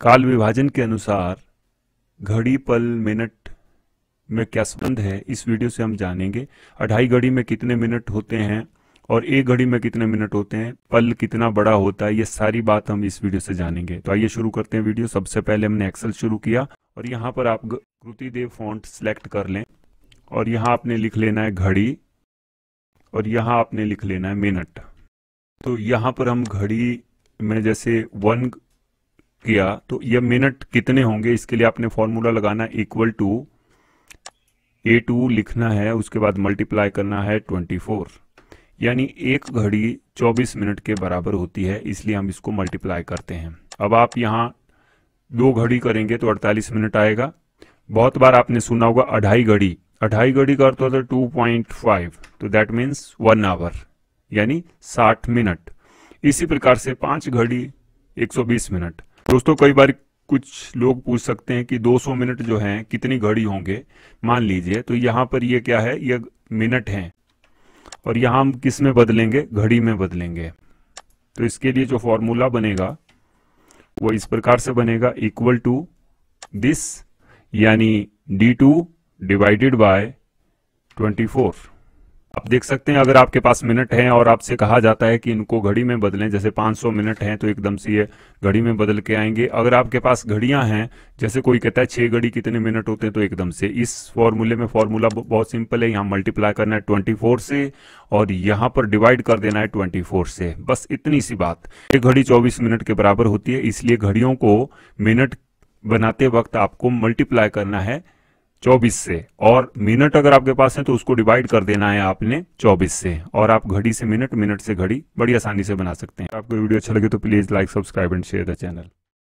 काल विभाजन के अनुसार घड़ी पल मिनट में क्या संबंध है इस वीडियो से हम जानेंगे अढ़ाई घड़ी में कितने मिनट होते हैं और एक घड़ी में कितने मिनट होते हैं पल कितना बड़ा होता है ये सारी बात हम इस वीडियो से जानेंगे तो आइए शुरू करते हैं वीडियो सबसे पहले हमने एक्सेल शुरू किया और यहाँ पर आप कृति देव फॉन्ट सेलेक्ट कर लें और यहाँ आपने लिख लेना है घड़ी और यहाँ आपने लिख लेना है मिनट तो यहाँ पर हम घड़ी में जैसे वन किया तो यह मिनट कितने होंगे इसके लिए आपने फॉर्मूला लगाना इक्वल टू ए टू लिखना है उसके बाद मल्टीप्लाई करना है ट्वेंटी फोर यानी एक घड़ी चौबीस मिनट के बराबर होती है इसलिए हम इसको मल्टीप्लाई करते हैं अब आप यहाँ दो घड़ी करेंगे तो अड़तालीस मिनट आएगा बहुत बार आपने सुना होगा अढ़ाई घड़ी अढ़ाई घड़ी का अर्थ होता है टू पॉइंट फाइव तो दैट मीन्स वन आवर यानी साठ मिनट इसी प्रकार से पांच घड़ी एक सौ बीस मिनट दोस्तों कई बार कुछ लोग पूछ सकते हैं कि 200 मिनट जो हैं कितनी घड़ी होंगे मान लीजिए तो यहाँ पर ये क्या है ये मिनट हैं और यहाँ हम किस में बदलेंगे घड़ी में बदलेंगे तो इसके लिए जो फॉर्मूला बनेगा वो इस प्रकार से बनेगा इक्वल टू दिस यानी D two divided by twenty four आप देख सकते हैं अगर आपके पास मिनट हैं और आपसे कहा जाता है कि इनको घड़ी में बदलें जैसे 500 मिनट हैं तो एकदम से ये घड़ी में बदल के आएंगे अगर आपके पास घड़ियां हैं जैसे कोई कहता है छह घड़ी कितने मिनट होते हैं तो एकदम से इस फॉर्मूले में फॉर्मूला बहुत सिंपल है यहाँ मल्टीप्लाई करना है ट्वेंटी से और यहाँ पर डिवाइड कर देना है ट्वेंटी से बस इतनी सी बात एक घड़ी चौबीस मिनट के बराबर होती है इसलिए घड़ियों को मिनट बनाते वक्त आपको मल्टीप्लाई करना है 24 से और मिनट अगर आपके पास है तो उसको डिवाइड कर देना है आपने 24 से और आप घड़ी से मिनट मिनट से घड़ी बड़ी आसानी से बना सकते हैं आपको वीडियो अच्छा लगे तो please like subscribe and share the channel